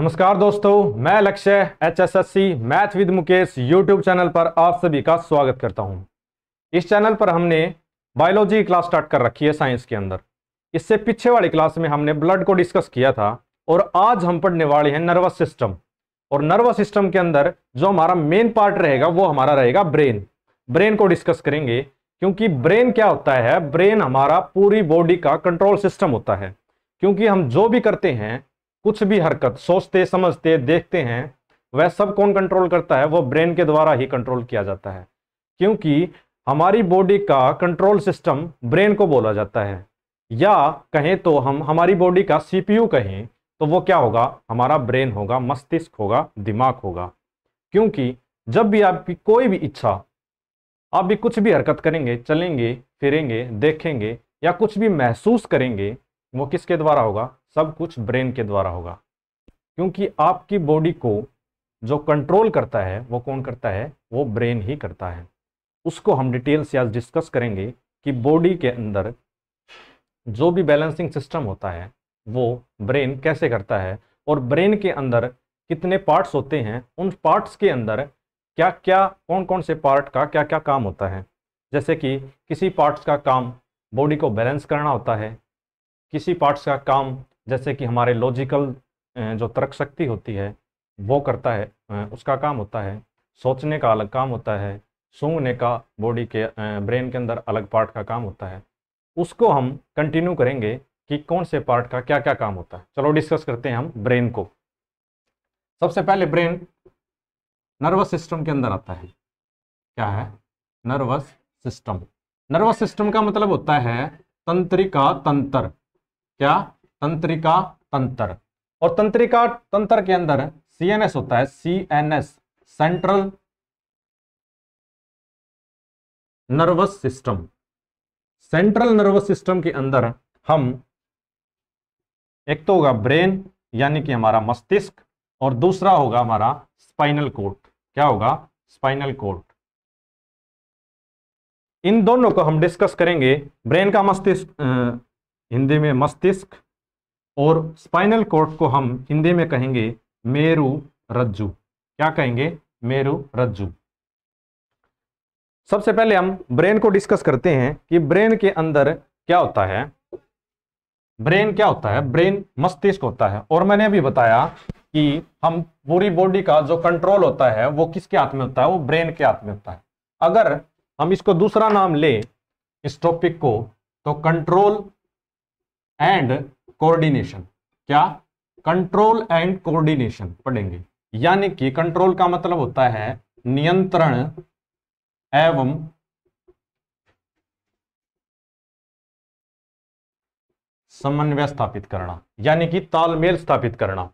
नमस्कार दोस्तों मैं Lakshya HSSC math with Mukesh YouTube channel पर आप सभी का स्वागत करता हूं इस चैनल पर हमने बायोलॉजी क्लास स्टार्ट कर रखी है साइंस के अंदर इससे पीछे वाली क्लास में हमने ब्लड को डिस्कस किया था और आज हम पढ़ने वाले हैं नर्वस सिस्टम और नर्वस सिस्टम के अंदर जो हमारा मेन पार्ट रहेगा वो हमारा रहेगा ब्रेन ब्रेन को डिस्कस करेंगे क्योंकि ब्रेन क्या होता है ब्रेन हमारा पूरी बॉडी का कंट्रोल सिस्टम होता है क्योंकि हम जो भी करते हैं कुछ भी हरकत सोचते समझते देखते हैं वह सब कौन कंट्रोल करता है वह ब्रेन के द्वारा ही कंट्रोल किया जाता है क्योंकि हमारी बॉडी का कंट्रोल सिस्टम ब्रेन को बोला जाता है या कहें तो हम हमारी बॉडी का सीपीयू कहें तो वो क्या होगा हमारा ब्रेन होगा मस्तिष्क होगा दिमाग होगा क्योंकि जब भी आपकी कोई भी इच्छा आप भी कुछ भी हरकत करेंगे चलेंगे फिरेंगे देखेंगे या कुछ भी महसूस करेंगे वो किसके द्वारा होगा सब कुछ ब्रेन के द्वारा होगा क्योंकि आपकी बॉडी को जो कंट्रोल करता है वो कौन करता है वो ब्रेन ही करता है उसको हम डिटेल से आज डिस्कस करेंगे कि बॉडी के अंदर जो भी बैलेंसिंग सिस्टम होता है वो ब्रेन कैसे करता है और ब्रेन के अंदर कितने पार्ट्स होते हैं उन पार्ट्स के अंदर क्या क्या कौन कौन से पार्ट का क्या क्या काम होता है जैसे कि किसी पार्ट्स का काम बॉडी को बैलेंस करना होता है किसी पार्ट्स का काम जैसे कि हमारे लॉजिकल जो तर्क शक्ति होती है वो करता है उसका काम होता है सोचने का अलग काम होता है सूंघने का बॉडी के ब्रेन के अंदर अलग पार्ट का काम होता है उसको हम कंटिन्यू करेंगे कि कौन से पार्ट का क्या क्या काम होता है चलो डिस्कस करते हैं हम ब्रेन को सबसे पहले ब्रेन नर्वस सिस्टम के अंदर आता है क्या है नर्वस सिस्टम नर्वस सिस्टम का मतलब होता है तंत्रिका तंत्र क्या तंत्रिका तंत्र और तंत्रिका तंत्र के अंदर सीएनएस होता है CNS central nervous system central nervous system के अंदर हम एक तो होगा ब्रेन यानी कि हमारा मस्तिष्क और दूसरा होगा हमारा स्पाइनल कोर्ट क्या होगा स्पाइनल कोर्ट इन दोनों को हम डिस्कस करेंगे ब्रेन का मस्तिष्क हिंदी में मस्तिष्क और स्पाइनल कोर्ट को हम हिंदी में कहेंगे मेरु रज्जू क्या कहेंगे मेरु रज्जू सबसे पहले हम ब्रेन को डिस्कस करते हैं कि ब्रेन के अंदर क्या होता है ब्रेन क्या होता है ब्रेन मस्तिष्क होता है और मैंने अभी बताया कि हम पूरी बॉडी का जो कंट्रोल होता है वो किसके हाथ में होता है वो ब्रेन के हाथ में होता है अगर हम इसको दूसरा नाम ले इस टॉपिक को तो कंट्रोल एंड कोऑर्डिनेशन क्या कंट्रोल एंड कोऑर्डिनेशन पढ़ेंगे यानी कि कंट्रोल का मतलब होता है नियंत्रण एवं समन्वय स्थापित करना यानी कि तालमेल स्थापित करना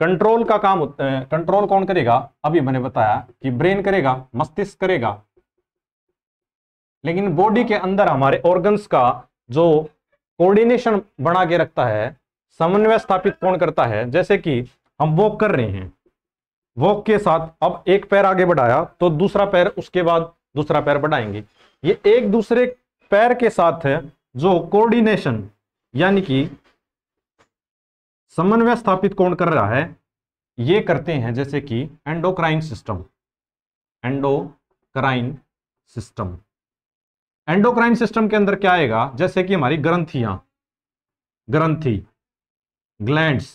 कंट्रोल का काम कंट्रोल कौन करेगा अभी मैंने बताया कि ब्रेन करेगा मस्तिष्क करेगा लेकिन बॉडी के अंदर हमारे ऑर्गन्स का जो कोऑर्डिनेशन बना के रखता है समन्वय स्थापित कौन करता है जैसे कि हम वॉक कर रहे हैं वॉक के साथ अब एक पैर आगे बढ़ाया तो दूसरा पैर उसके बाद दूसरा पैर बढ़ाएंगे ये एक दूसरे पैर के साथ है जो कोऑर्डिनेशन यानी कि समन्वय स्थापित कौन कर रहा है ये करते हैं जैसे कि endocrine system endocrine system endocrine system के अंदर क्या आएगा जैसे कि हमारी ग्रंथियां ग्रंथी ग्लैंड्स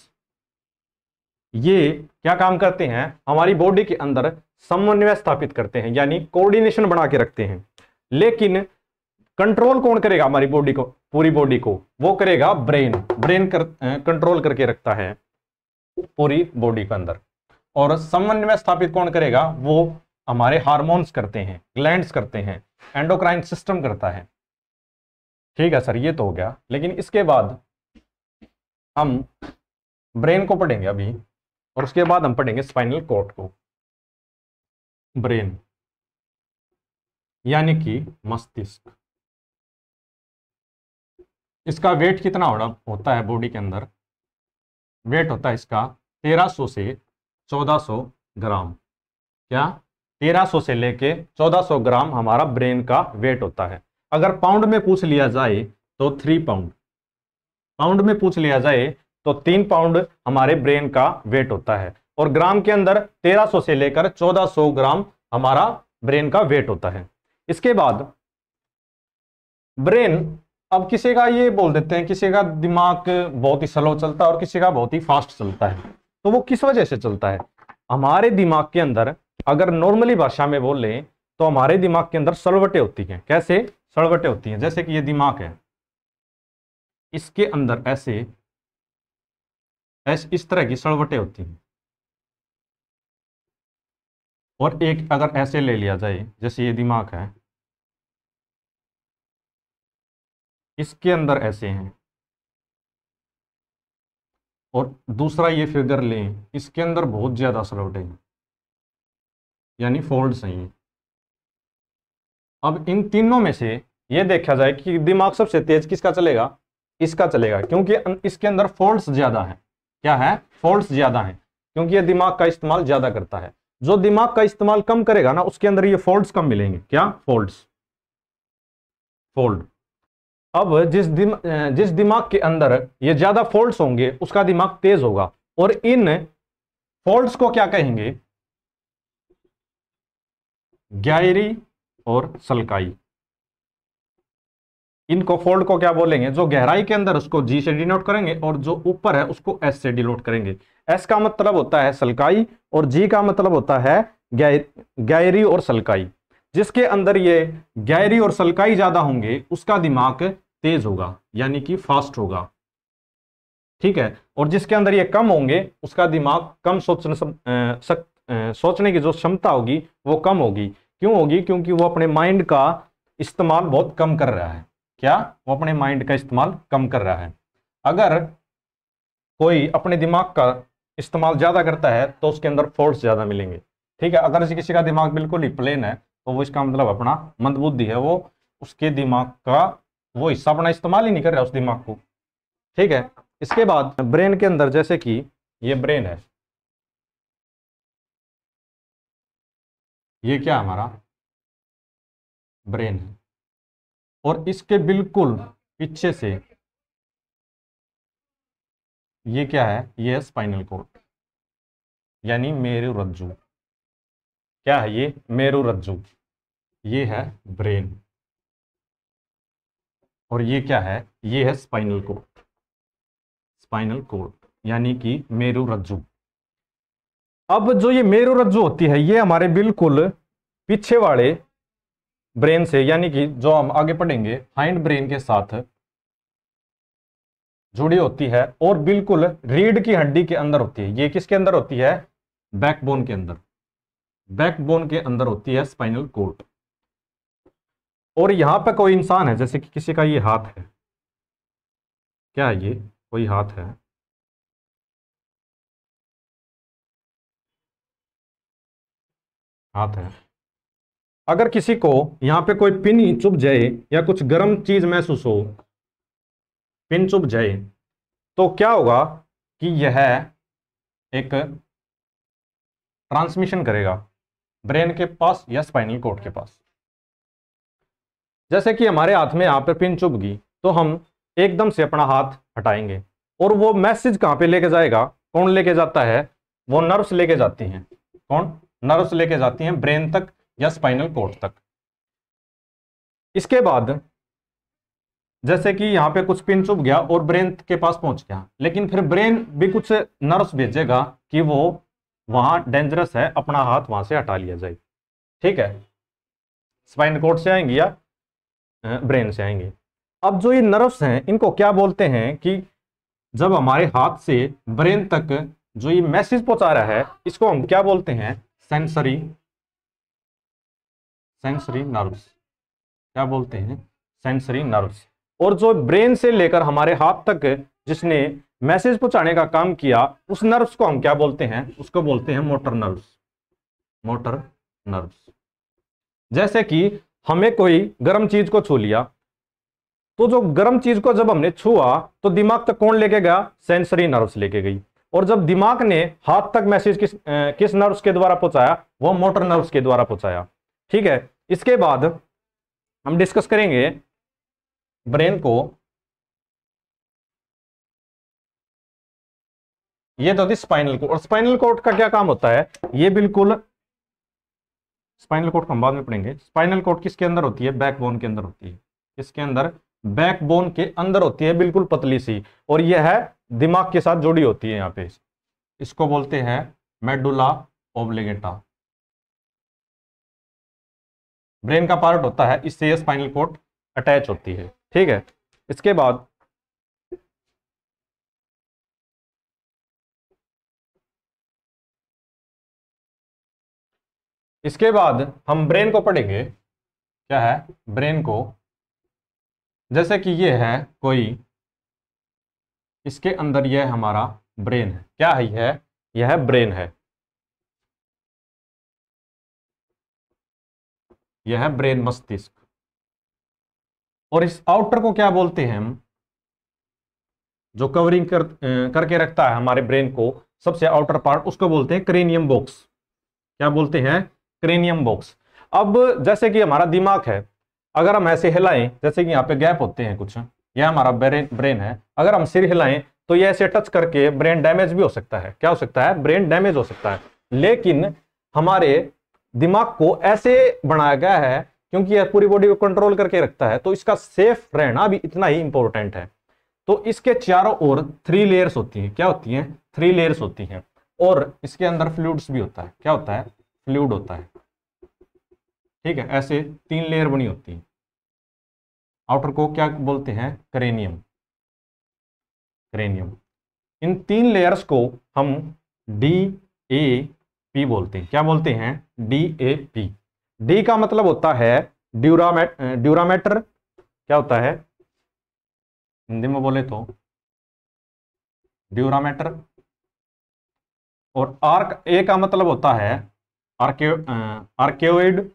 ये क्या काम करते हैं हमारी बॉडी के अंदर समन्वय स्थापित करते हैं यानी कोऑर्डिनेशन बना के रखते हैं लेकिन कंट्रोल कौन करेगा हमारी बॉडी को पूरी बॉडी को वो करेगा ब्रेन ब्रेन कर, कंट्रोल करके रखता है पूरी बॉडी के अंदर और समन्वय स्थापित कौन करेगा वो हमारे हार्मोन्स करते हैं ग्लैंड्स करते हैं एंडोक्राइन सिस्टम करता है ठीक है सर ये तो हो गया लेकिन इसके बाद हम ब्रेन को पढ़ेंगे अभी और उसके बाद हम पढ़ेंगे स्पाइनल कोर्ट को ब्रेन यानी कि मस्तिष्क इसका वेट कितना होता है बॉडी के अंदर वेट होता है इसका 1300 से 1400 ग्राम क्या 1300 से लेके 1400 ग्राम हमारा ब्रेन का वेट होता है अगर पाउंड में पूछ लिया जाए तो थ्री पाउंड पाउंड में पूछ लिया जाए तो तीन पाउंड हमारे ब्रेन का वेट होता है और ग्राम के अंदर 1300 से लेकर 1400 ग्राम हमारा ब्रेन का वेट होता है इसके बाद ब्रेन अब किसी का ये बोल देते हैं किसी का दिमाग बहुत ही स्लो चलता है और किसी का बहुत ही फास्ट चलता है तो वो किस वजह से चलता है हमारे दिमाग के अंदर अगर नॉर्मली भाषा में बोल लें तो हमारे दिमाग के अंदर सड़वटें होती हैं कैसे सड़वटें होती हैं जैसे कि ये दिमाग है इसके अंदर ऐसे ऐसे इस तरह की सड़वटें होती हैं और एक अगर ऐसे ले लिया जाए जैसे ये दिमाग है इसके अंदर ऐसे हैं और दूसरा ये फिगर लें इसके अंदर बहुत ज़्यादा सलवटें हैं यानी फोल्ड नहीं अब इन तीनों में से यह देखा जाए कि दिमाग सबसे तेज किसका चलेगा इसका चलेगा क्योंकि अं, इसके अंदर फोल्ड्स ज़्यादा है क्या है फोल्ड्स ज़्यादा है क्योंकि यह दिमाग का इस्तेमाल ज़्यादा करता है जो दिमाग का इस्तेमाल कम करेगा ना उसके अंदर ये फोल्ड्स कम मिलेंगे क्या फोल्ड्स फोल्ड अब जिस दिम, जिस दिमाग के अंदर ये ज़्यादा फोल्ड्स होंगे उसका दिमाग तेज होगा और इन फोल्ड्स को क्या कहेंगे ग्यायरी और सलकाई इनको फोल्ड को क्या बोलेंगे जो गहराई के अंदर उसको जी से डिनोट करेंगे और जो ऊपर है उसको एस से डिनोट करेंगे एस का मतलब होता है सलकाई और जी का मतलब होता है गैरी और सलकाई जिसके अंदर ये गैरी और सलकाई ज्यादा होंगे उसका दिमाग तेज होगा यानी कि फास्ट होगा ठीक है और जिसके अंदर ये कम होंगे उसका दिमाग कम सोचने सक, सोचने की जो क्षमता होगी वो कम होगी क्यों होगी क्योंकि वो अपने माइंड का इस्तेमाल बहुत कम कर रहा है क्या वो अपने माइंड का इस्तेमाल कम कर रहा है अगर कोई अपने दिमाग का इस्तेमाल ज़्यादा करता है तो उसके अंदर फोर्स ज़्यादा मिलेंगे ठीक है अगर किसी का दिमाग बिल्कुल ही प्लेन है तो वो इसका मतलब अपना मंदबुद्धि है वो उसके दिमाग का वो हिस्सा अपना इस्तेमाल ही नहीं कर रहा उस दिमाग को ठीक है इसके बाद ब्रेन के अंदर जैसे कि ये ब्रेन है ये क्या हमारा ब्रेन है और इसके बिल्कुल पीछे से ये क्या है ये है स्पाइनल कोड यानी मेरु रज्जू क्या है ये मेरु रज्जू ये है ब्रेन और ये क्या है ये है स्पाइनल कोड स्पाइनल कोड यानी कि मेरु रज्जू अब जो ये रज्जु होती है ये हमारे बिल्कुल पीछे वाले ब्रेन से यानी कि जो हम आगे पढ़ेंगे हाइंड ब्रेन के साथ जुड़ी होती है और बिल्कुल रीढ़ की हड्डी के अंदर होती है ये किसके अंदर होती है बैकबोन के अंदर बैकबोन के अंदर होती है स्पाइनल कोर्ट और यहां पर कोई इंसान है जैसे कि किसी का ये हाथ है क्या ये कोई हाथ है हाथ है अगर किसी को यहाँ पे कोई पिन चुप जाए या कुछ गर्म चीज महसूस हो पिन चुप जाए तो क्या होगा कि यह एक ट्रांसमिशन करेगा ब्रेन के पास या स्पाइनल कोड के पास जैसे कि हमारे हाथ में यहां पर पिन चुभ गई तो हम एकदम से अपना हाथ हटाएंगे और वो मैसेज कहां पे लेके जाएगा कौन लेके जाता है वो नर्व्स लेके जाती हैं कौन नर्व्स लेके जाती हैं ब्रेन तक या स्पाइनल कोर्ट तक इसके बाद जैसे कि यहाँ पे कुछ पिन चुप गया और ब्रेन के पास पहुंच गया लेकिन फिर ब्रेन भी कुछ नर्व्स भेजेगा कि वो वहां डेंजरस है अपना हाथ वहां से हटा लिया जाए ठीक है स्पाइन कोर्ट से आएंगी या ब्रेन से आएंगी अब जो ये नर्व्स हैं इनको क्या बोलते हैं कि जब हमारे हाथ से ब्रेन तक जो ये मैसेज पहुंचा रहा है इसको हम क्या बोलते हैं सेंसरी सेंसरी नर्व्स क्या बोलते हैं सेंसरी नर्व्स और जो ब्रेन से लेकर हमारे हाथ तक जिसने मैसेज पहुंचाने का काम किया उस नर्व्स को हम क्या बोलते हैं उसको बोलते हैं मोटर नर्व्स मोटर नर्व्स जैसे कि हमें कोई गर्म चीज को छू लिया तो जो गर्म चीज को जब हमने छुआ तो दिमाग तक कौन लेके गया सेंसरी नर्व्स लेके गई और जब दिमाग ने हाथ तक मैसेज किस किस नर्व्स के द्वारा पहुंचाया वह मोटर नर्व्स के द्वारा पहुंचाया ठीक है इसके बाद हम डिस्कस करेंगे ब्रेन को ये तो होती स्पाइनल कोड और स्पाइनल कोड का क्या काम होता है ये बिल्कुल स्पाइनल कोड हम बाद में पढ़ेंगे स्पाइनल कोड किसके अंदर होती है बैकबोन के अंदर होती है इसके अंदर बैकबोन के अंदर होती है बिल्कुल पतली सी और यह है दिमाग के साथ जुड़ी होती है यहां पे इसको बोलते हैं मेडुला ओब्लिगेटा ब्रेन का पार्ट होता है इससे यह स्पाइनल कोर्ट अटैच होती है ठीक है इसके बाद इसके बाद हम ब्रेन को पढ़ेंगे क्या है ब्रेन को जैसे कि ये है कोई इसके अंदर यह हमारा ब्रेन है क्या है यह यह ब्रेन है यह है ब्रेन मस्तिष्क और इस आउटर को क्या बोलते हैं हम जो कवरिंग कर करके रखता है हमारे ब्रेन को सबसे आउटर पार्ट उसको बोलते हैं क्रेनियम बॉक्स क्या बोलते हैं क्रेनियम बॉक्स अब जैसे कि हमारा दिमाग है अगर हम ऐसे हिलाएं जैसे कि यहाँ पे गैप होते हैं कुछ यह हमारा ब्रेन ब्रेन है अगर हम सिर हिलाएं तो यह ऐसे टच करके ब्रेन डैमेज भी हो सकता है क्या हो सकता है ब्रेन डैमेज हो सकता है लेकिन हमारे दिमाग को ऐसे बनाया गया है क्योंकि यह पूरी बॉडी को कंट्रोल करके रखता है तो इसका सेफ रहना भी इतना ही इंपॉर्टेंट है तो इसके चारों ओर थ्री लेयर्स होती हैं क्या होती हैं थ्री लेयर्स होती हैं और इसके अंदर फ्लूड्स भी होता है क्या होता है फ्लूड होता है ठीक है ऐसे तीन लेयर बनी होती है आउटर को क्या बोलते हैं करेनियम करेनियम इन तीन लेयर्स को हम डी ए पी बोलते हैं क्या बोलते हैं डी ए पी डी का मतलब होता है ड्यूरामेट ड्यूरामेटर क्या होता है हिंदी में बोले तो ड्यूरामेटर और आर्क ए का मतलब होता है आर्क्यो आर्क्योइड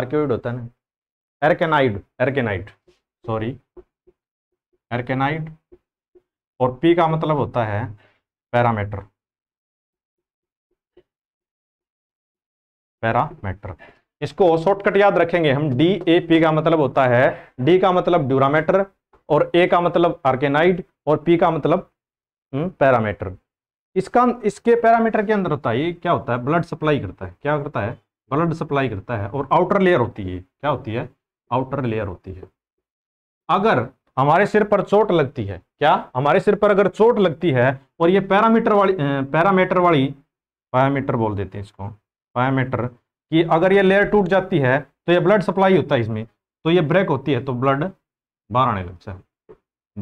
आर्क्योइड होता है ना एरकेनाइड एरकेनाइड सॉरी एरकेनाइड और पी का मतलब होता है पैरामीटर पैरामीटर इसको शॉर्टकट याद रखेंगे हम डी ए पी का मतलब होता है डी का मतलब ड्यूरामीटर और ए का मतलब आर्केनाइड और पी का मतलब पैरामीटर हम्म, इसका इसके पैरामीटर के अंदर होता है ये क्या होता है ब्लड सप्लाई करता है क्या करता है ब्लड सप्लाई करता है और आउटर लेयर होती है क्या होती है आउटर लेयर होती है अगर हमारे सिर पर चोट लगती है क्या हमारे सिर पर अगर चोट लगती है और ये पैरामीटर वाली पैरामीटर वाली पैरामीटर बोल देते हैं इसको पैरामीटर कि अगर ये लेयर टूट जाती है तो ये ब्लड सप्लाई होता है इसमें तो ये ब्रेक होती है तो ब्लड बाहर आने लगता है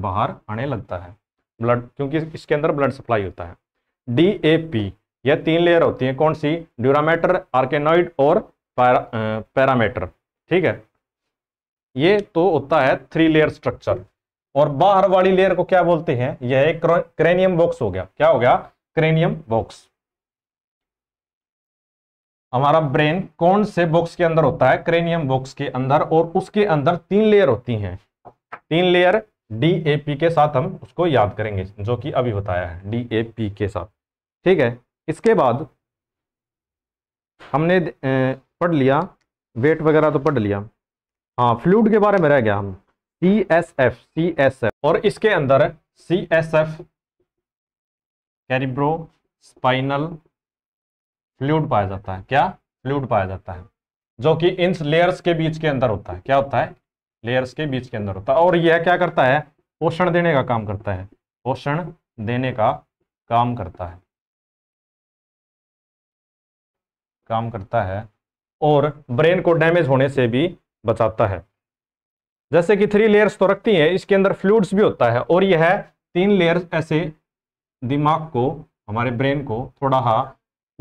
बाहर आने लगता है ब्लड क्योंकि इसके अंदर ब्लड सप्लाई होता है डी ए पी यह तीन लेयर होती हैं कौन सी ड्यूरामेटर आर्केनॉइड और पैरा पैरामीटर ठीक है ये तो होता है थ्री लेयर स्ट्रक्चर और बाहर वाली लेयर को क्या बोलते हैं यह एक क्रेनियम बॉक्स हो गया क्या हो गया क्रेनियम बॉक्स हमारा ब्रेन कौन से बॉक्स के अंदर होता है क्रेनियम बॉक्स के अंदर और उसके अंदर तीन लेयर होती हैं तीन लेयर डीएपी के साथ हम उसको याद करेंगे जो कि अभी बताया है डीएपी के साथ ठीक है इसके बाद हमने पढ़ लिया वेट वगैरह तो पढ़ लिया हाँ फ्लूड के बारे में रह गया हम C S F C S F और इसके अंदर C S F cerebrospinal fluid पाया जाता है क्या फ्लूड पाया जाता है जो कि इन लेयर्स के बीच के अंदर होता है क्या होता है लेयर्स के बीच के अंदर होता है और यह क्या करता है पोषण देने का काम करता है पोषण देने का काम करता है काम करता है और ब्रेन को डैमेज होने से भी बचाता है जैसे कि थ्री लेयर्स तो रखती है इसके अंदर फ्लूड्स भी होता है और यह तीन लेयर्स ऐसे दिमाग को हमारे ब्रेन को थोड़ा हा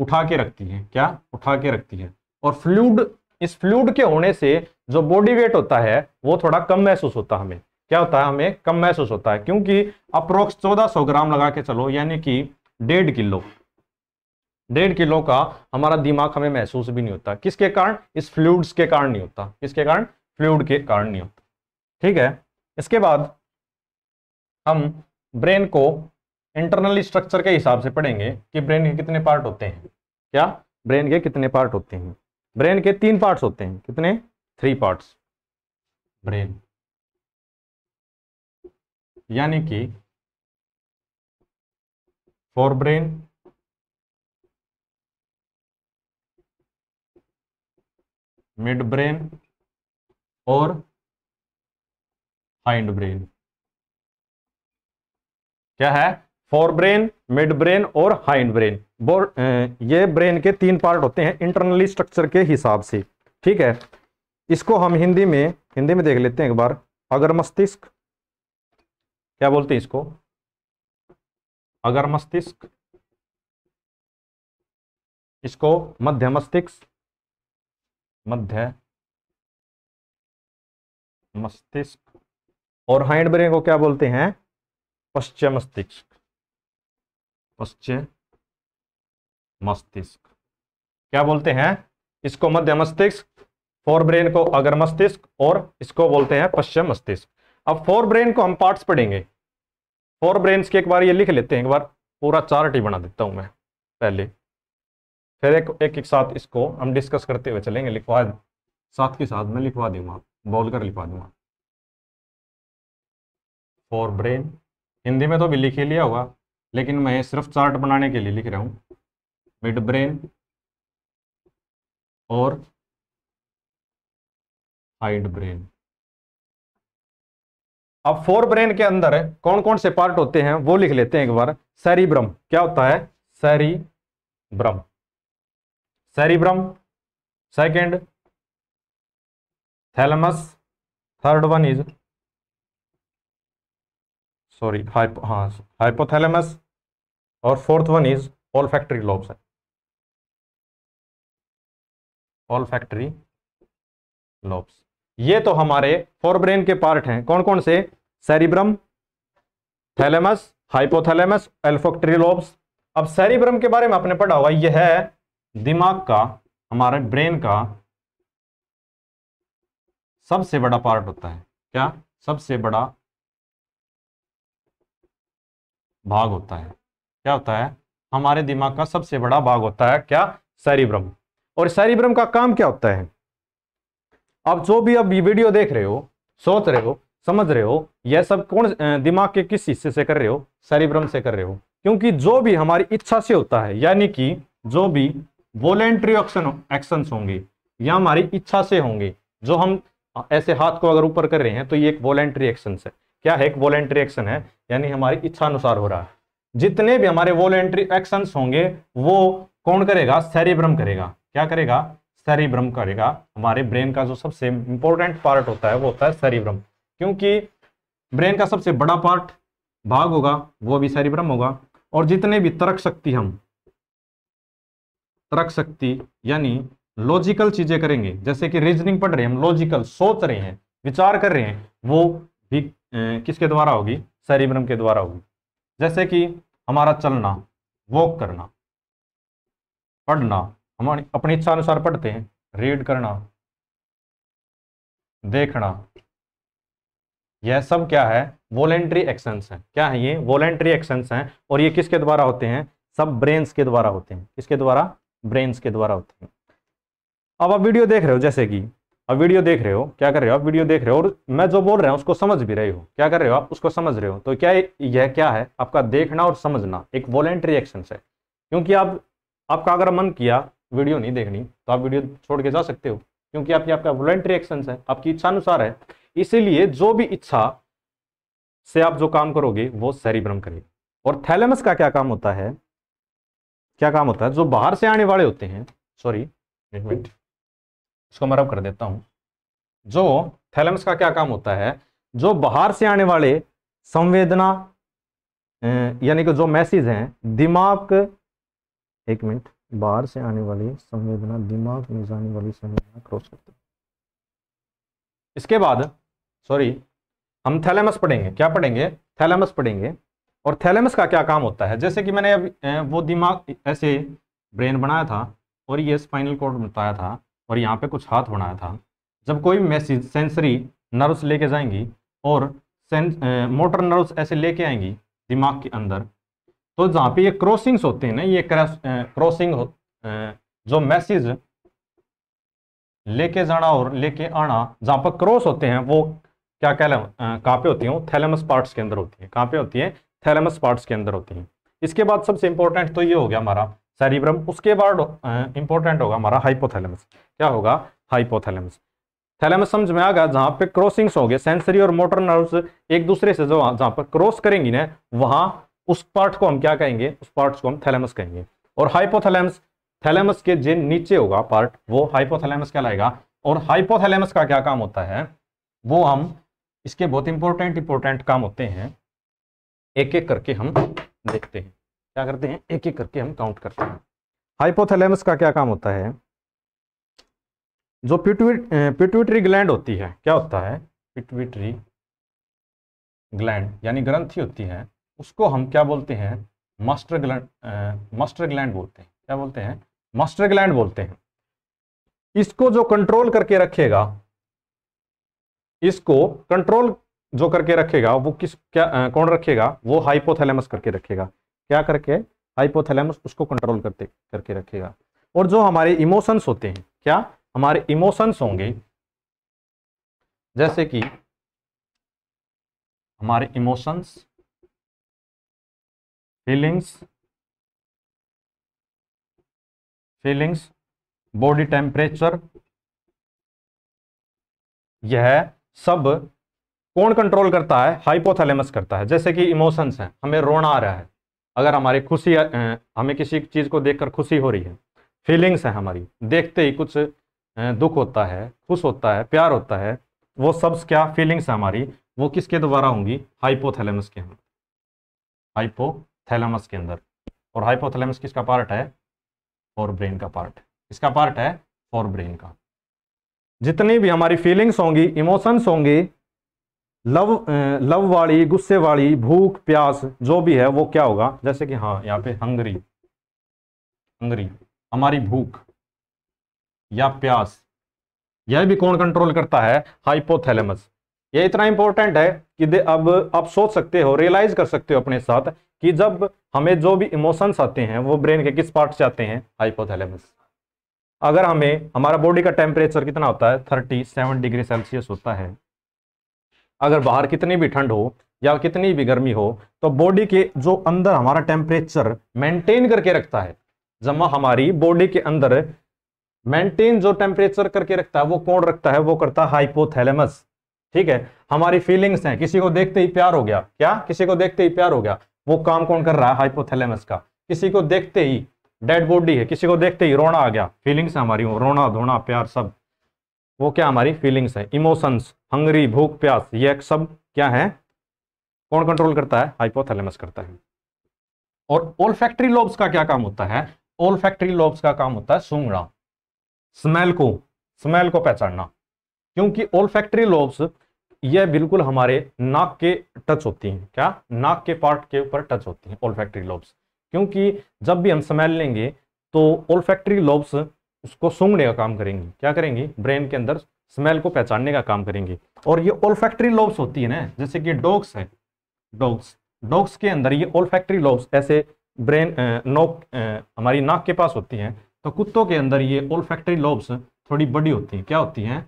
उठा के रखती है क्या उठा के रखती है और फ्लूड इस फ्लूड के होने से जो बॉडी वेट होता है वो थोड़ा कम महसूस होता है हमें क्या होता है हमें कम महसूस होता है क्योंकि अप्रोक्स 1400 ग्राम लगा के चलो यानी कि डेढ़ किलो डेढ़ किलो का हमारा दिमाग हमें महसूस भी नहीं होता किसके कारण इस फ्लूड्स के कारण नहीं होता किसके कारण फ्लूड के कारण नहीं होता ठीक है इसके बाद हम ब्रेन को इंटरनल स्ट्रक्चर के हिसाब से पढ़ेंगे कि ब्रेन के कितने पार्ट होते हैं क्या ब्रेन के कितने पार्ट होते हैं ब्रेन के तीन पार्ट्स होते हैं कितने थ्री पार्ट्स ब्रेन यानी कि फोर ब्रेन मिड ब्रेन और हाइंड ब्रेन क्या है फोर ब्रेन मिड ब्रेन और हाइंड ब्रेन ये ब्रेन के तीन पार्ट होते हैं इंटरनली स्ट्रक्चर के हिसाब से ठीक है इसको हम हिंदी में हिंदी में देख लेते हैं एक बार अगर मस्तिष्क क्या बोलते हैं इसको अगर मस्तिष्क इसको मध्य मस्तिष्क मध्य मस्तिष्क और हाइंड ब्रेन को क्या बोलते हैं पश्चिम मस्तिष्क पश्चिम मस्तिष्क क्या बोलते हैं इसको मध्य मस्तिष्क फोर ब्रेन को अगर मस्तिष्क और इसको बोलते हैं पश्चिम मस्तिष्क अब फोर ब्रेन को हम पार्ट्स पढ़ेंगे फोर ब्रेन के एक बार ये लिख लेते हैं एक बार पूरा चार्ट ही बना देता हूं मैं पहले फिर एक एक एक साथ इसको हम डिस्कस करते हुए चलेंगे लिखवा साथ के साथ मैं लिखवा दूंगा बोल कर लिखवा दूंगा फॉर ब्रेन हिंदी में तो भी लिख ही लिया होगा लेकिन मैं सिर्फ चार्ट बनाने के लिए लिख रहा हूँ मिड ब्रेन और हाइड ब्रेन अब फोर ब्रेन के अंदर कौन कौन से पार्ट होते हैं वो लिख लेते हैं एक बार सैरी ब्रह्म क्या होता है cerebrum cerebrum second thalamus third one is sorry hypo हाँ हाइपोथैलेमस और fourth one is olfactory lobes है ऑल फैक्ट्री लोब्स ये तो हमारे फोरब्रेन के पार्ट हैं कौन कौन से cerebrum thalamus hypothalamus olfactory lobes अब सेरिब्रम के बारे में आपने पढ़ा हुआ यह है दिमाग का हमारे ब्रेन का सबसे बड़ा पार्ट होता है क्या सबसे बड़ा भाग होता है क्या होता है हमारे दिमाग का सबसे बड़ा भाग होता है क्या सैरिब्रम और सैरिब्रम का काम क्या होता है आप जो भी अब वीडियो देख रहे हो सोच रहे हो समझ रहे हो यह सब कौन दिमाग के किस हिस्से से कर रहे हो सैरिब्रम से कर रहे हो क्योंकि जो भी हमारी इच्छा से होता है यानी कि जो भी वॉलेंट्री एक्शन एक्शन होंगे या हमारी इच्छा से होंगे जो हम ऐसे हाथ को अगर ऊपर कर रहे हैं तो ये एक वॉलेंट्री एक्शन है क्या है एक वॉलेंट्री एक्शन है यानी हमारी इच्छा अनुसार हो रहा है जितने भी हमारे वॉलेंट्री एक्शन होंगे वो कौन करेगा सेरिब्रम करेगा क्या करेगा सेरिब्रम करेगा हमारे ब्रेन का जो सबसे इंपॉर्टेंट पार्ट होता है वो होता है सेरिब्रम क्योंकि ब्रेन का सबसे बड़ा पार्ट भाग होगा वो भी सेरिब्रम होगा और जितने भी तर्क शक्ति हम तर्क शक्ति यानी लॉजिकल चीजें करेंगे जैसे कि रीजनिंग पढ़ रहे हैं हम लॉजिकल सोच रहे हैं विचार कर रहे हैं वो भी किसके द्वारा होगी सेरिब्रम के द्वारा होगी जैसे कि हमारा चलना वॉक करना पढ़ना हमारी अपनी इच्छा अनुसार पढ़ते हैं रीड करना देखना यह सब क्या है वॉलेंट्री एक्शंस हैं क्या है ये वॉलेंट्री एक्शंस हैं और ये किसके द्वारा होते हैं सब ब्रेन्स के द्वारा होते हैं किसके द्वारा ब्रेन्स के द्वारा होती है अब आप वीडियो देख रहे हो जैसे कि अब वीडियो देख रहे हो क्या कर रहे हो आप वीडियो देख रहे हो और मैं जो बोल रहा हूँ उसको समझ भी रहे हो क्या कर रहे हो आप उसको समझ रहे हो तो क्या यह क्या है आपका देखना और समझना एक वॉलेंट्री एक्शन है क्योंकि आप आपका अगर मन किया वीडियो नहीं देखनी तो आप वीडियो छोड़ के जा सकते हो क्योंकि आपकी आपका वॉलेंट्री एक्शन है आपकी इच्छा अनुसार है इसीलिए जो भी इच्छा से आप जो काम करोगे वो सैरिब्रम करेगा और थैलेमस का क्या काम होता है क्या काम होता है जो बाहर से आने वाले होते हैं सॉरी एक मिनट इसको मैं रब कर देता हूं जो थैलम्स का क्या काम होता है जो बाहर से आने वाले संवेदना यानी कि जो मैसेज हैं दिमाग एक मिनट बाहर से आने वाली संवेदना दिमाग में जाने वाली संवेदना क्रॉस करते इसके बाद सॉरी हम थैलेमस पढ़ेंगे क्या पढ़ेंगे थैलेमस पढ़ेंगे और थैलेमस का क्या काम होता है जैसे कि मैंने अब वो दिमाग ऐसे ब्रेन बनाया था और ये स्पाइनल कोड बताया था और यहाँ पे कुछ हाथ बनाया था जब कोई मैसेज सेंसरी नर्व्स लेके जाएंगी और मोटर नर्व्स ऐसे लेके आएंगी दिमाग के अंदर तो जहाँ पे ये क्रॉसिंग्स होते हैं ना ये क्रॉसिंग हो, जो मैसेज लेके जाना और लेके आना जहाँ पर क्रॉस होते हैं वो क्या कहला कहाँ पे होती हैं थैलेमस पार्ट्स के अंदर होती है कहाँ पे होती है थैलेमस पार्ट्स के अंदर होती हैं इसके बाद सबसे इंपॉर्टेंट तो ये हो गया हमारा सेरिब्रम उसके बाद इंपॉर्टेंट होगा हमारा हाइपोथैलेमस क्या होगा हाइपोथैलेमस थैलेमस समझ में आ गया जहाँ पे क्रॉसिंग्स होंगे सेंसरी और मोटर नर्व्स एक दूसरे से जो जहाँ पर क्रॉस करेंगी ना वहाँ उस पार्ट को हम क्या कहेंगे उस पार्ट को हम थैलेमस कहेंगे और हाइपोथैलेमस थैलेमस के जिन नीचे होगा पार्ट वो हाइपोथैलेमस कहलाएगा और हाइपोथैलेमस का क्या काम होता है वो हम इसके बहुत इंपॉर्टेंट इंपॉर्टेंट काम होते हैं एक एक करके हम देखते हैं क्या करते हैं एक एक करके हम काउंट करते हैं हाइपोथैलेमस का क्या काम होता है जो पिट्यूटरी ग्लैंड होती है क्या होता है पिट्यूटरी ग्लैंड यानी ग्रंथि होती है उसको हम क्या बोलते हैं मास्टर ग्लैंड मास्टर ग्लैंड बोलते हैं क्या बोलते हैं मास्टर ग्लैंड बोलते हैं इसको जो कंट्रोल करके रखेगा इसको कंट्रोल जो करके रखेगा वो किस क्या आ, कौन रखेगा वो हाइपोथैलेमस करके रखेगा क्या करके हाइपोथैलेमस उसको कंट्रोल करते करके रखेगा और जो हमारे इमोशंस होते हैं क्या हमारे इमोशंस होंगे जैसे कि हमारे emotions feelings feelings body temperature यह सब कौन कंट्रोल करता है हाइपोथैलेमस करता है जैसे कि इमोशंस हैं हमें रोना आ रहा है अगर हमारी खुशी हमें किसी चीज़ को देखकर खुशी हो रही है फीलिंग्स हैं हमारी देखते ही कुछ दुख होता है खुश होता है प्यार होता है वो सब क्या फीलिंग्स है हमारी वो किसके द्वारा होंगी हाइपोथैलेमस के अंदर हाइपोथैलेमस के अंदर और हाइपोथैलेमस किसका पार्ट है फोर ब्रेन का पार्ट इसका पार्ट है फोर ब्रेन का जितनी भी हमारी फीलिंग्स होंगी इमोशंस होंगी लव लव वाली गुस्से वाली भूख प्यास जो भी है वो क्या होगा जैसे कि हाँ यहाँ पे हंगरी हंगरी हमारी भूख या प्यास यह भी कौन कंट्रोल करता है हाइपोथैलेमस ये इतना इंपॉर्टेंट है कि दे अब आप सोच सकते हो रियलाइज कर सकते हो अपने साथ कि जब हमें जो भी इमोशंस आते हैं वो ब्रेन के किस पार्ट से आते हैं हाइपोथैलेमस अगर हमें हमारा बॉडी का टेम्परेचर कितना होता है थर्टी सेवन डिग्री सेल्सियस होता है अगर बाहर कितनी भी ठंड हो या कितनी भी गर्मी हो तो बॉडी के जो अंदर हमारा टेम्परेचर मेंटेन करके रखता है जमा हमारी बॉडी के अंदर मेंटेन जो टेम्परेचर करके रखता है वो कौन रखता है वो करता है हाइपोथैलेमस ठीक है हमारी फीलिंग्स हैं किसी को देखते ही प्यार हो गया क्या किसी को देखते ही प्यार हो गया वो काम कौन कर रहा है हाइपोथैलेमस का किसी को देखते ही डेड बॉडी है किसी को देखते ही रोना आ गया फीलिंग्स हमारी रोना धोना प्यार सब वो क्या हमारी फीलिंग्स है इमोशंस हंगरी भूख प्यास ये सब क्या है कौन कंट्रोल करता है हाइपोथैलेमस करता है और ओल फैक्ट्री लोब्स का क्या काम होता है ओल फैक्ट्री लोब्स का काम होता है सूंघना स्मेल को स्मेल को पहचानना क्योंकि ओल फैक्ट्री लोब्स ये बिल्कुल हमारे नाक के टच होती हैं क्या नाक के पार्ट के ऊपर टच होती हैं ओल फैक्ट्री लोब्स क्योंकि जब भी हम स्मेल लेंगे तो ओल फैक्ट्री लोब्स उसको सूंघने का काम करेंगी क्या करेंगी ब्रेन के अंदर स्मेल को पहचानने का काम करेंगी और ये ओल्फैक्ट्री लोब्स होती है ना जैसे कि डॉग्स है डॉग्स डॉग्स के अंदर ये ओल्फैक्ट्री लोब्स ऐसे ब्रेन नोक हमारी नाक के पास होती हैं तो कुत्तों के अंदर ये ओल्फैक्ट्री लोब्स थोड़ी बड़ी होती हैं क्या होती हैं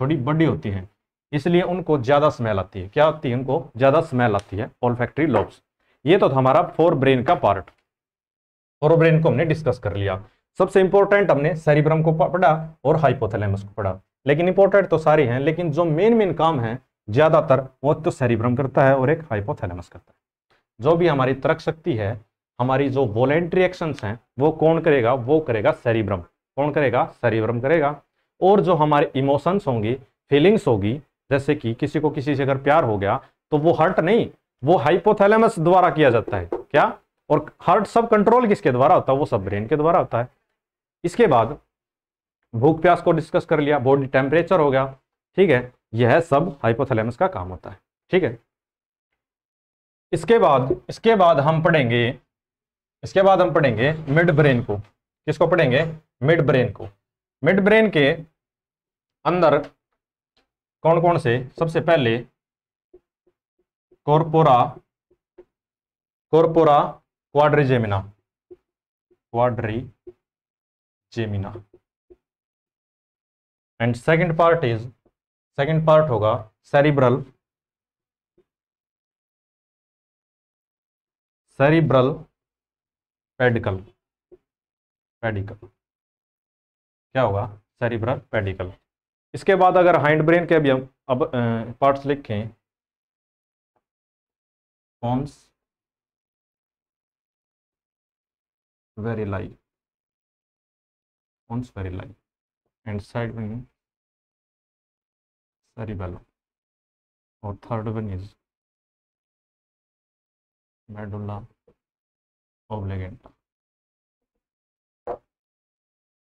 थोड़ी बड़ी होती हैं इसलिए उनको ज़्यादा स्मेल आती है क्या होती है उनको ज़्यादा स्मेल आती है ओल्फैक्ट्री लोब्स ये तो था हमारा फोर ब्रेन का पार्ट फोर ब्रेन को हमने डिस्कस कर लिया सबसे इंपॉर्टेंट हमने सेरिब्रम को पढ़ा और हाइपोथैलेमस को पढ़ा लेकिन इंपॉर्टेंट तो सारे हैं लेकिन जो मेन मेन काम है ज़्यादातर वो तो सेरिब्रम करता है और एक हाइपोथैलेमस करता है जो भी हमारी तरक शक्ति है हमारी जो वॉलेंट्री एक्शन हैं वो कौन करेगा वो करेगा सेरिब्रम कौन करेगा सेरिब्रम करेगा और जो हमारे इमोशंस होंगी फीलिंग्स होगी जैसे कि किसी को किसी से अगर प्यार हो गया तो वो हर्ट नहीं वो हाइपोथैलेमस द्वारा किया जाता है क्या और हर्ट सब कंट्रोल किसके द्वारा होता है वो सब ब्रेन के द्वारा होता है इसके बाद भूख प्यास को डिस्कस कर लिया बॉडी टेम्परेचर हो गया ठीक है यह सब हाइपोथैलेमस का काम होता है ठीक है इसके बाद इसके बाद हम पढ़ेंगे इसके बाद हम पढ़ेंगे मिड ब्रेन को किसको पढ़ेंगे मिड ब्रेन को मिड ब्रेन के अंदर कौन कौन से सबसे पहले corpora corpora quadrigemina quadrigemina and second part is second part होगा सेरिब्रल सेरिब्रल पेडिकल पेडिकल क्या होगा सेरिब्रल पेडिकल इसके बाद अगर हाइंड ब्रेन के भी हम अब पार्ट्स लिखें pons Varolii cones very light and side one cerebellum or third one is medulla oblongata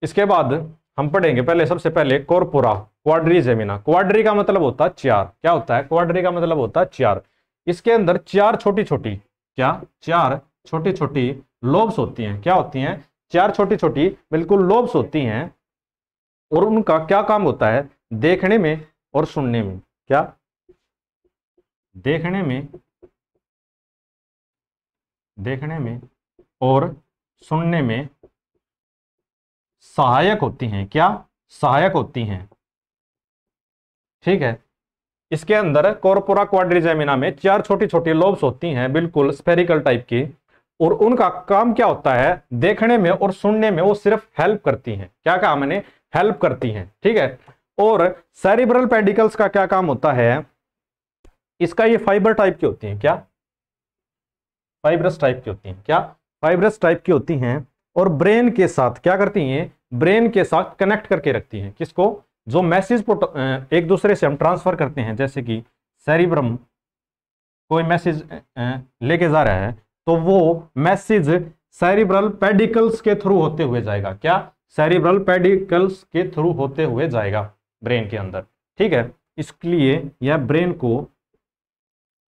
इसके बाद हम पढ़ेंगे पहले सबसे पहले कोरपुरा क्वाड्री जेमिना क्वाड्री का मतलब होता है चार क्या होता है क्वाड्री का मतलब होता है चार इसके अंदर चार छोटी छोटी क्या चार छोटी छोटी लोब्स होती हैं क्या होती हैं चार छोटी छोटी बिल्कुल लोब्स होती हैं और उनका क्या काम होता है देखने में और सुनने में क्या देखने में देखने में और सुनने में सहायक होती हैं क्या सहायक होती हैं ठीक है इसके अंदर कॉर्पोरा क्वाड्रिजेमिना में चार छोटी छोटी लोब्स होती हैं बिल्कुल स्पेरिकल टाइप की और उनका काम क्या होता है देखने में और सुनने में वो सिर्फ हेल्प करती हैं क्या काम है हेल्प करती हैं ठीक है और सेरिब्रल पेडिकल्स का क्या काम होता है इसका ये फाइबर टाइप की होती हैं क्या फाइब्रस टाइप की होती हैं क्या फाइब्रस टाइप की होती हैं और ब्रेन के साथ क्या करती हैं ब्रेन के साथ कनेक्ट करके रखती हैं किसको जो मैसेज एक दूसरे से हम ट्रांसफर करते हैं जैसे कि सेरिब्रम कोई मैसेज लेके जा रहा है तो वो मैसेज सेरिब्रल पेडिकल्स के थ्रू होते हुए जाएगा क्या सेरिब्रल पेडिकल्स के थ्रू होते हुए जाएगा ब्रेन के अंदर ठीक है इसलिए यह ब्रेन को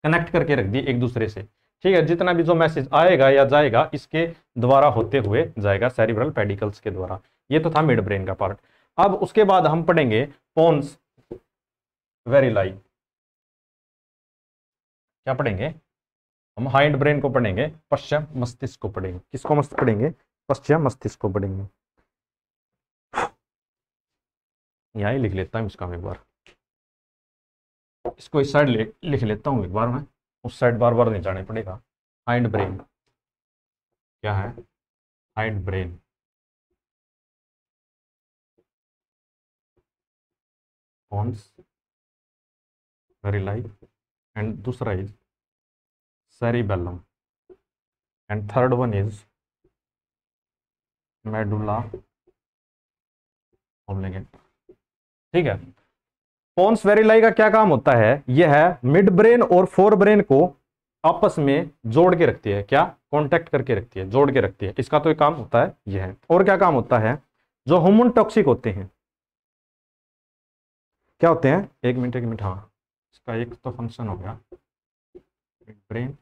कनेक्ट करके रख दिए एक दूसरे से ठीक है जितना भी जो मैसेज आएगा या जाएगा इसके द्वारा होते हुए जाएगा सेरिब्रल पेडिकल्स के द्वारा ये तो था मिड ब्रेन का पार्ट अब उसके बाद हम पढ़ेंगे पोन्स वेरीलाई क्या पढ़ेंगे हम हाइंड ब्रेन को पढ़ेंगे पश्चिम मस्तिष्क को पढ़ेंगे किसको मस्त पढ़ेंगे पश्चिम मस्तिष्क को पढ़ेंगे यहाँ ही लिख लेता हूँ इसका एक बार इसको इस साइड ले, लिख लेता हूँ एक बार मैं उस साइड बार बार नहीं जाने पड़ेगा हाइंड ब्रेन क्या है hindbrain Varolii and दूसरा is cerebellum and third one is medulla ठीक है पोन्स वेरीलाई का क्या काम होता है यह है मिड ब्रेन और फोर ब्रेन को आपस में जोड़ के रखती है क्या कांटेक्ट करके रखती है जोड़ के रखती है इसका तो एक काम होता है यह है और क्या काम होता है जो होमोन टॉक्सिक होते हैं क्या होते हैं एक मिनट एक मिनट हाँ इसका एक तो फंक्शन हो गया midbrain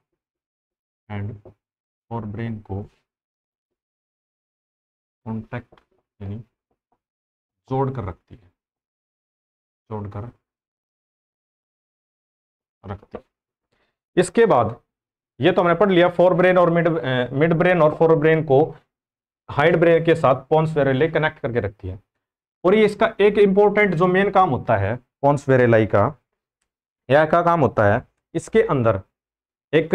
and and brain को कॉन्टैक्ट यानी जोड़ कर रखती है जोड़ कर रखती है इसके बाद ये तो हमने पढ़ लिया फोर ब्रेन और मिड मिड ब्रेन और फोर ब्रेन को हाइड ब्रेन के साथ पॉन्स वेरेले कनेक्ट करके रखती है और ये इसका एक इंपॉर्टेंट जो मेन काम होता है पॉन्स वेरेलाई का यह का काम होता है इसके अंदर एक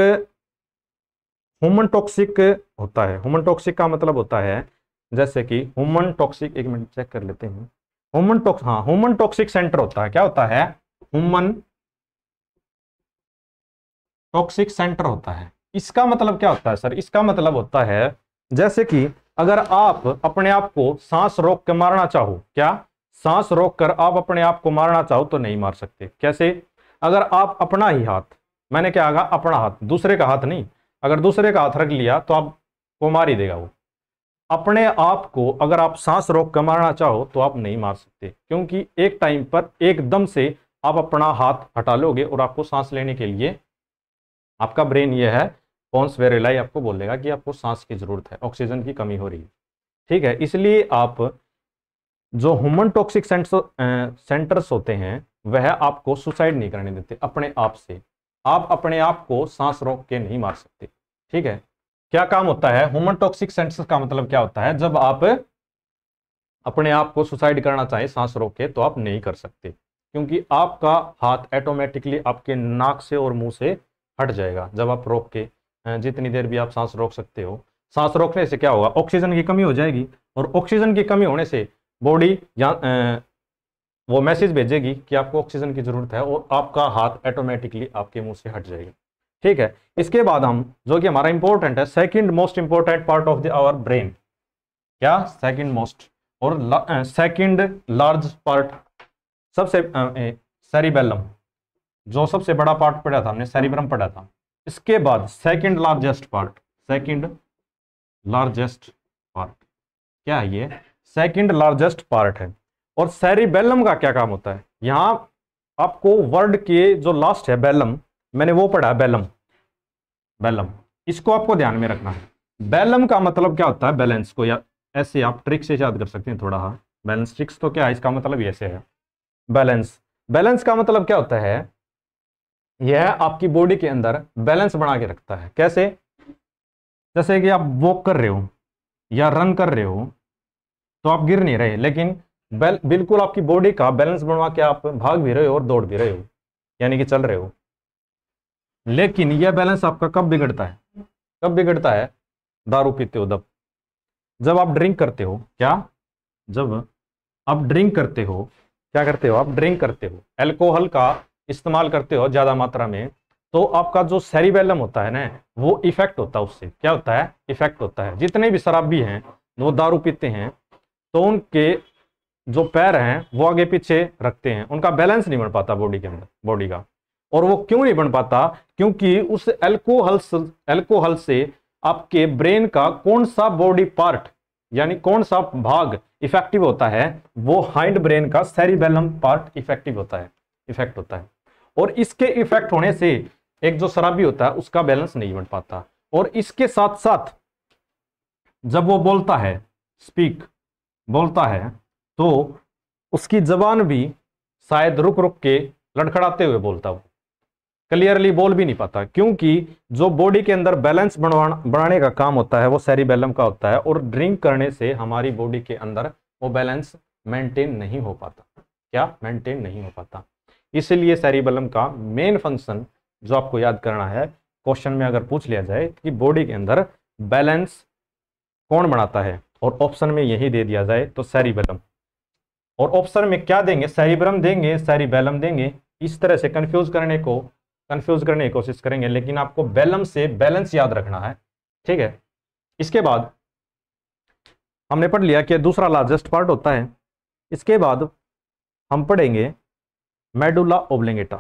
ह्यूमन टॉक्सिक होता है ह्यूमन टॉक्सिक का मतलब होता है जैसे कि ह्यूमन टॉक्सिक एक मिनट चेक कर लेते हैं ह्यूमन टॉक्स हाँ ह्यूमन टॉक्सिक सेंटर होता है क्या होता है ह्यूमन टॉक्सिक सेंटर होता है इसका मतलब क्या होता है सर इसका मतलब होता है जैसे कि अगर आप अपने आप को सांस रोक के मारना चाहो क्या सांस रोक कर आप अपने आप को मारना चाहो तो नहीं मार सकते कैसे अगर आप अपना ही हाथ मैंने क्या कहा अपना हाथ दूसरे का हाथ नहीं अगर दूसरे का हाथ रख लिया तो आपको मार ही देगा वो अपने आप को अगर आप सांस रोक कर मारना चाहो तो आप नहीं मार सकते क्योंकि एक टाइम पर एकदम से आप अपना हाथ हटा लोगे और आपको सांस लेने के लिए आपका ब्रेन ये है पॉन्स वेरेलाई आपको बोलेगा कि आपको सांस की ज़रूरत है ऑक्सीजन की कमी हो रही है ठीक है इसलिए आप जो ह्यूमन टॉक्सिक सेंटर्स होते हैं वह आपको सुसाइड नहीं करने देते अपने आप से आप अपने आप को सांस रोक के नहीं मार सकते ठीक है क्या काम होता है ह्यूमन टॉक्सिक सेंसर का मतलब क्या होता है जब आप अपने आप को सुसाइड करना चाहें सांस रोक के तो आप नहीं कर सकते क्योंकि आपका हाथ ऑटोमेटिकली आपके नाक से और मुंह से हट जाएगा जब आप रोक के जितनी देर भी आप सांस रोक सकते हो सांस रोकने से क्या होगा ऑक्सीजन की कमी हो जाएगी और ऑक्सीजन की कमी होने से बॉडी या वो मैसेज भेजेगी कि आपको ऑक्सीजन की ज़रूरत है और आपका हाथ ऑटोमेटिकली आपके मुंह से हट जाएगा ठीक है इसके बाद हम जो कि हमारा इंपॉर्टेंट है second most important part of the our brain क्या सेकंड मोस्ट और सेकंड लार्ज पार्ट सबसे सेरिबेलम जो सबसे बड़ा पार्ट पढ़ा था हमने सेरिब्रम पढ़ा था इसके बाद second largest part second largest part क्या है ये सेकंड लार्जेस्ट पार्ट है और सैरिबेलम का क्या काम होता है यहां आपको वर्ड के जो लास्ट है बेलम मैंने वो पढ़ा बेलम बेलम इसको आपको ध्यान में रखना है बेलम का मतलब क्या होता है बैलेंस को या ऐसे आप ट्रिक से याद कर सकते हैं थोड़ा हा बैलेंस ट्रिक्स तो क्या है इसका मतलब ऐसे है बैलेंस बैलेंस का मतलब क्या होता है यह आपकी बॉडी के अंदर बैलेंस बना के रखता है कैसे जैसे कि आप वॉक कर रहे हो या रन कर रहे हो तो आप गिर नहीं रहे लेकिन बिल्कुल आपकी बॉडी का बैलेंस बनवा के आप भाग भी रहे हो और दौड़ भी रहे हो यानी कि चल रहे हो लेकिन यह बैलेंस आपका कब बिगड़ता है कब बिगड़ता है दारू पीते हो दब जब आप ड्रिंक करते हो क्या जब आप ड्रिंक करते हो क्या करते हो आप ड्रिंक करते हो एल्कोहल का इस्तेमाल करते हो ज़्यादा मात्रा में तो आपका जो सेरिबेलम होता है ना वो इफेक्ट होता है उससे क्या होता है इफेक्ट होता है जितने भी शराबी हैं वो दारू पीते हैं तो उनके जो पैर हैं वो आगे पीछे रखते हैं उनका बैलेंस नहीं बन पाता बॉडी के अंदर बॉडी का और वो क्यों नहीं बन पाता क्योंकि उस एल्कोहल एल्कोहल से आपके ब्रेन का कौन सा बॉडी पार्ट यानी कौन सा भाग इफेक्टिव होता है वो हाइंड ब्रेन का सेरिबेलम पार्ट इफेक्टिव होता है इफेक्ट होता है और इसके इफेक्ट होने से एक जो शराबी होता है उसका बैलेंस नहीं बन पाता और इसके साथ साथ जब वो बोलता है स्पीक बोलता है तो उसकी जबान भी शायद रुक रुक के लड़खड़ाते हुए बोलता वो क्लियरली बोल भी नहीं पाता क्योंकि जो बॉडी के अंदर बैलेंस बढ़ाने का काम होता है वो सेरिबेलम का होता है और ड्रिंक करने से हमारी बॉडी के अंदर वो बैलेंस मेंटेन नहीं हो पाता क्या मेंटेन नहीं हो पाता इसलिए सेरिबेलम का मेन फंक्शन जो आपको याद करना है क्वेश्चन में अगर पूछ लिया जाए कि बॉडी के अंदर बैलेंस कौन बनाता है और ऑप्शन में यही दे दिया जाए तो सेरिबेलम और ऑप्शन में क्या देंगे सैरिब्रम देंगे सैरिबेलम देंगे इस तरह से कंफ्यूज करने को कंफ्यूज करने की कोशिश करेंगे लेकिन आपको बैलम से बैलेंस याद रखना है ठीक है इसके बाद हमने पढ़ लिया कि दूसरा लार्जेस्ट पार्ट होता है इसके बाद हम पढ़ेंगे मेडुला ओब्लेगेटा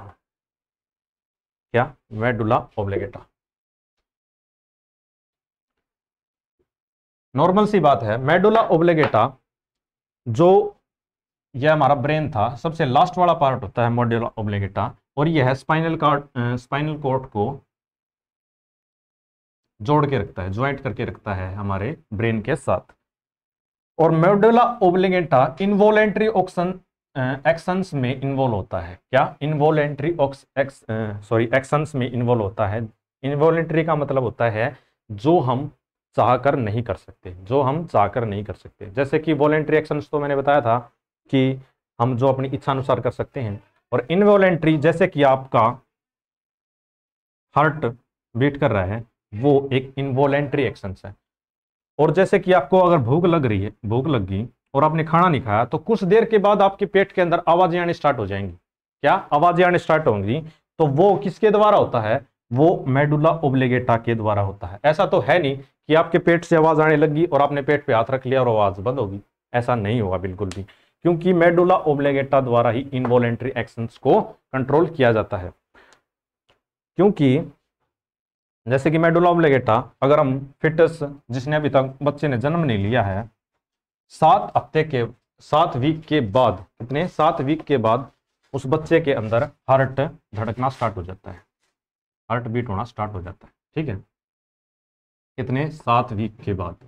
क्या मेडुला ओब्लेगेटा नॉर्मल सी बात है मेडुला ओब्लेगेटा जो यह हमारा ब्रेन था सबसे लास्ट वाला पार्ट होता है मॉड्यूल ओब्लिगेटा और यह है स्पाइनल कार्ड स्पाइनल कोर्ट को जोड़ के रखता है ज्वाइंट करके रखता है हमारे ब्रेन के साथ और medulla oblongata involuntary axon actions में इन्वॉल्व होता है क्या इन्वोलेंट्री सॉरी एक्शन में इन्वॉल्व होता है इनवोलेंट्री का मतलब होता है जो हम चाह कर नहीं कर सकते जो हम चाह कर नहीं कर सकते जैसे कि वॉलेंट्री एक्शन तो मैंने बताया था कि हम जो अपनी इच्छा अनुसार कर सकते हैं और इनवॉलेंट्री जैसे कि आपका हार्ट बीट कर रहा है वो एक इनवॉलेंट्री एक्शन है और जैसे कि आपको अगर भूख लग रही है भूख लग गई और आपने खाना नहीं खाया तो कुछ देर के बाद आपके पेट के अंदर आवाजें आने स्टार्ट हो जाएंगी क्या आवाजें आने स्टार्ट होंगी तो वो किसके द्वारा होता है वो मेडुला ओब्लेगेटा के द्वारा होता है ऐसा तो है नहीं कि आपके पेट से आवाज आने लगी और आपने पेट पे हाथ रख लिया और आवाज बंद होगी ऐसा नहीं होगा बिल्कुल भी क्योंकि मेडुला ओब्लेगेटा द्वारा ही इनवॉलेंट्री एक्शंस को कंट्रोल किया जाता है क्योंकि जैसे कि मेडुला ओब्लेगेटा अगर हम फिटस जिसने अभी तक बच्चे ने जन्म नहीं लिया है सात हफ्ते के सात वीक के बाद कितने सात वीक के बाद उस बच्चे के अंदर हार्ट धड़कना स्टार्ट हो जाता है हार्ट बीट होना स्टार्ट हो जाता है ठीक है कितने सात वीक के बाद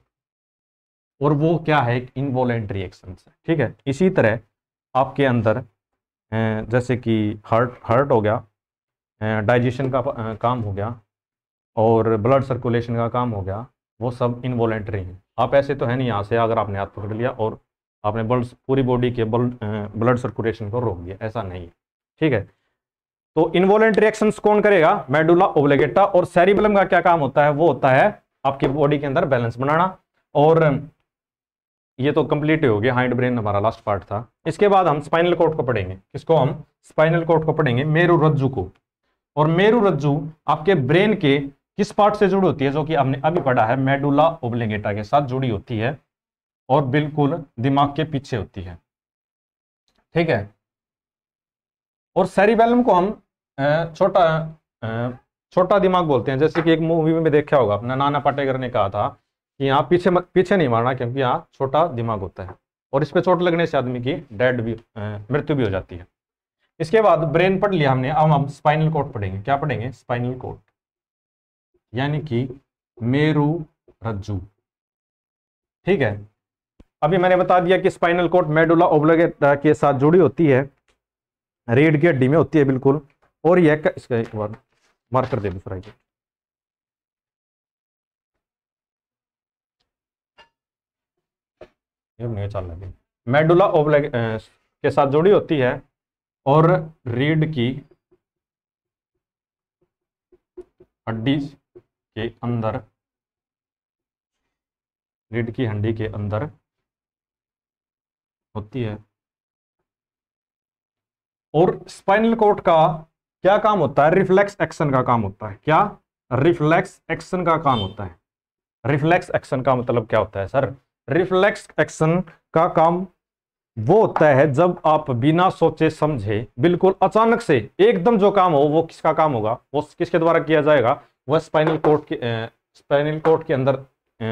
और वो क्या है एक इनवॉलेंट्री एक्शन है ठीक है इसी तरह आपके अंदर जैसे कि हार्ट हार्ट हो गया डाइजेशन का काम हो गया और ब्लड सर्कुलेशन का काम हो गया वो सब इनवॉलेंट्री हैं आप ऐसे तो है नहीं यहाँ से अगर आपने हाथ पकड़ लिया और आपने ब्लड पूरी बॉडी के ब्लड ब्लड सर्कुलेशन को रोक दिया ऐसा नहीं है ठीक है तो इनवॉलेंट्री एक्शंस कौन करेगा मेडुला ओब्लेगेटा और सेरिबलम का क्या काम होता है वो होता है आपकी बॉडी के अंदर बैलेंस बनाना और ये तो कंप्लीट हो गया हाइंड ब्रेन हमारा लास्ट पार्ट था इसके बाद हम स्पाइनल कोड को पढ़ेंगे किसको हम स्पाइनल कोड को पढ़ेंगे मेरु रज्जु को और मेरु रज्जु आपके ब्रेन के किस पार्ट से जुड़ी होती है जो कि हमने अभी पढ़ा है मेडुला ओब्लेगेटा के साथ जुड़ी होती है और बिल्कुल दिमाग के पीछे होती है ठीक है और सेरिबेलम को हम छोटा छोटा दिमाग बोलते हैं जैसे कि एक मूवी में देखा होगा अपना नाना पाटेकर ने कहा था कि यहाँ पीछे पीछे नहीं मारना क्योंकि यहाँ छोटा दिमाग होता है और इस पर चोट लगने से आदमी की डेड भी मृत्यु भी हो जाती है इसके बाद ब्रेन पढ़ लिया हमने अब हम स्पाइनल कोड पढ़ेंगे क्या पढ़ेंगे स्पाइनल कोड यानी कि मेरु रज्जू ठीक है अभी मैंने बता दिया कि स्पाइनल कोड मेडुला ओब्लोगेटा के साथ जुड़ी होती है रीढ़ की हड्डी में होती है बिल्कुल और यह इसका एक बार मार्कर दे दूसरा चाल मेडुला ओब्लेग के साथ जुड़ी होती है और रीढ़ की हड्डी के अंदर रीढ़ की हड्डी के अंदर होती है और स्पाइनल कोर्ट का क्या काम होता है रिफ्लेक्स एक्शन का काम होता है क्या रिफ्लेक्स एक्शन का काम होता है रिफ्लेक्स एक्शन का मतलब क्या होता है सर रिफ्लेक्स एक्शन का काम वो होता है जब आप बिना सोचे समझे बिल्कुल अचानक से एकदम जो काम हो वो किसका काम होगा वो किसके द्वारा किया जाएगा वह स्पाइनल कोर्ट के स्पाइनल कोर्ट के अंदर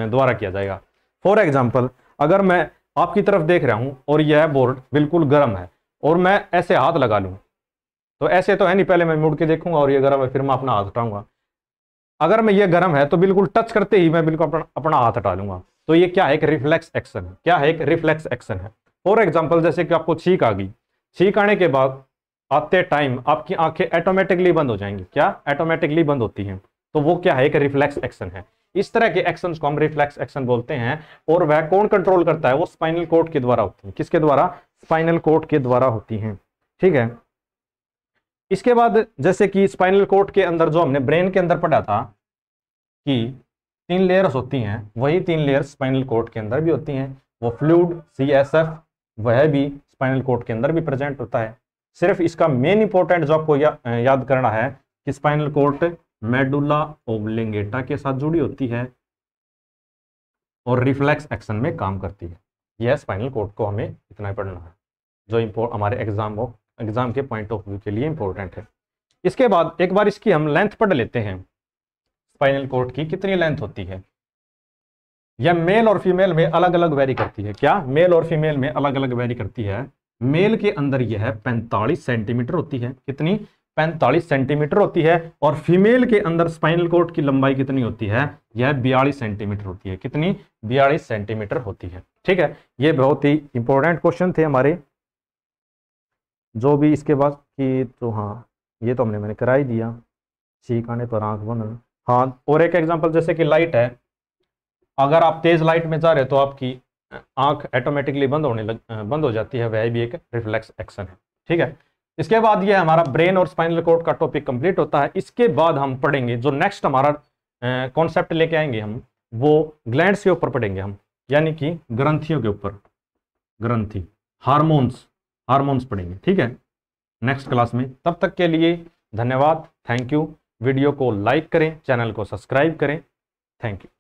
द्वारा किया जाएगा फॉर एग्जाम्पल अगर मैं आपकी तरफ देख रहा हूँ और यह बोर्ड बिल्कुल गर्म है और मैं ऐसे हाथ लगा लूँ तो ऐसे तो है नहीं पहले मैं मुड़ के देखूंगा और ये गर्म है फिर मैं अपना हाथ हटाऊंगा अगर मैं ये गर्म है तो बिल्कुल टच करते ही मैं बिल्कुल अपना अपना हाथ हटा लूंगा तो ये क्या है एक रिफ्लेक्स एक्शन क्या है एक रिफ्लेक्स एक्शन है फॉर एग्जाम्पल जैसे कि आपको छींक आ गई छींक आने के बाद आते टाइम आपकी आंखें ऑटोमेटिकली बंद हो जाएंगी क्या ऑटोमेटिकली बंद होती हैं तो वो क्या है एक रिफ्लेक्स एक्शन है इस तरह के एक्शन को हम रिफ्लेक्स एक्शन बोलते हैं और वह कौन कंट्रोल करता है वो स्पाइनल कोर्ट के द्वारा होती है किसके द्वारा स्पाइनल कोर्ट के द्वारा होती है ठीक है इसके बाद जैसे कि स्पाइनल कोर्ट के अंदर जो हमने ब्रेन के अंदर पढ़ा था कि तीन लेयर्स होती हैं वही तीन लेयर्स स्पाइनल कोर्ट के अंदर भी होती हैं वो फ्लूड सी एस एफ वह भी स्पाइनल कोर्ट के अंदर भी प्रेजेंट होता है सिर्फ इसका मेन इंपॉर्टेंट जो आपको या, याद करना है कि स्पाइनल कोर्ट मेडुला ओबलिंगेटा के साथ जुड़ी होती है और रिफ्लेक्स एक्शन में काम करती है यह स्पाइनल कोर्ट को हमें इतना ही पढ़ना है जो इम्पोर्ट हमारे एग्जाम एग्जाम के पॉइंट ऑफ व्यू के लिए इंपॉर्टेंट है इसके बाद एक बार इसकी हम लेंथ पढ़ लेते हैं स्पाइनल कोर्ट की कितनी लेंथ होती है यह मेल और फीमेल में अलग अलग वेरी करती है क्या मेल और फीमेल में अलग अलग वेरी करती है मेल के अंदर यह है पैंतालीस सेंटीमीटर होती है कितनी पैंतालीस सेंटीमीटर होती है और फीमेल के अंदर स्पाइनल कोर्ट की लंबाई कितनी होती है यह बयालीस सेंटीमीटर होती है कितनी बयालीस सेंटीमीटर होती है ठीक है यह बहुत ही इंपॉर्टेंट क्वेश्चन थे हमारे जो भी इसके बाद की तो हाँ ये तो हमने मैंने करा ही दिया छीक आने पर आंख बनना हाँ और एक एग्जांपल जैसे कि लाइट है अगर आप तेज लाइट में जा रहे हो तो आपकी आंख ऑटोमेटिकली बंद होने लग बंद हो जाती है वह भी एक रिफ्लेक्स एक्शन है ठीक है इसके बाद ये हमारा ब्रेन और स्पाइनल कोड का टॉपिक कंप्लीट होता है इसके बाद हम पढ़ेंगे जो नेक्स्ट हमारा कॉन्सेप्ट लेके आएंगे हम वो ग्लैंड के ऊपर पढ़ेंगे हम यानी कि ग्रंथियों के ऊपर ग्रंथी हारमोन्स हारमोन्स पढ़ेंगे ठीक है नेक्स्ट क्लास में तब तक के लिए धन्यवाद थैंक यू वीडियो को लाइक करें चैनल को सब्सक्राइब करें थैंक यू